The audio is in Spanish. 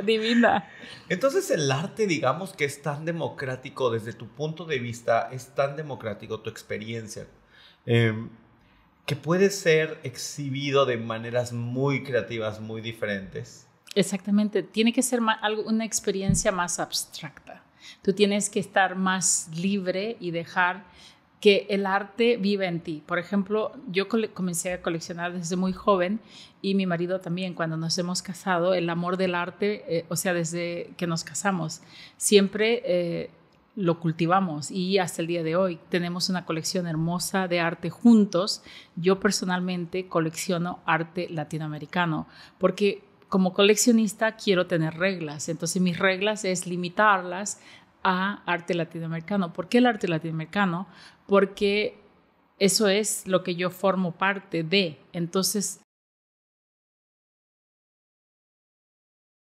Divina. Entonces el arte, digamos que es tan democrático desde tu punto de vista, es tan democrático tu experiencia, em, que puede ser exhibido de maneras muy creativas, muy diferentes. Exactamente, tiene que ser algo, una experiencia más abstracta. Tú tienes que estar más libre y dejar que el arte vive en ti. Por ejemplo, yo comencé a coleccionar desde muy joven y mi marido también, cuando nos hemos casado, el amor del arte, eh, o sea, desde que nos casamos, siempre... Eh, lo cultivamos y hasta el día de hoy tenemos una colección hermosa de arte juntos. Yo personalmente colecciono arte latinoamericano porque como coleccionista quiero tener reglas, entonces mis reglas es limitarlas a arte latinoamericano. ¿Por qué el arte latinoamericano? Porque eso es lo que yo formo parte de. Entonces,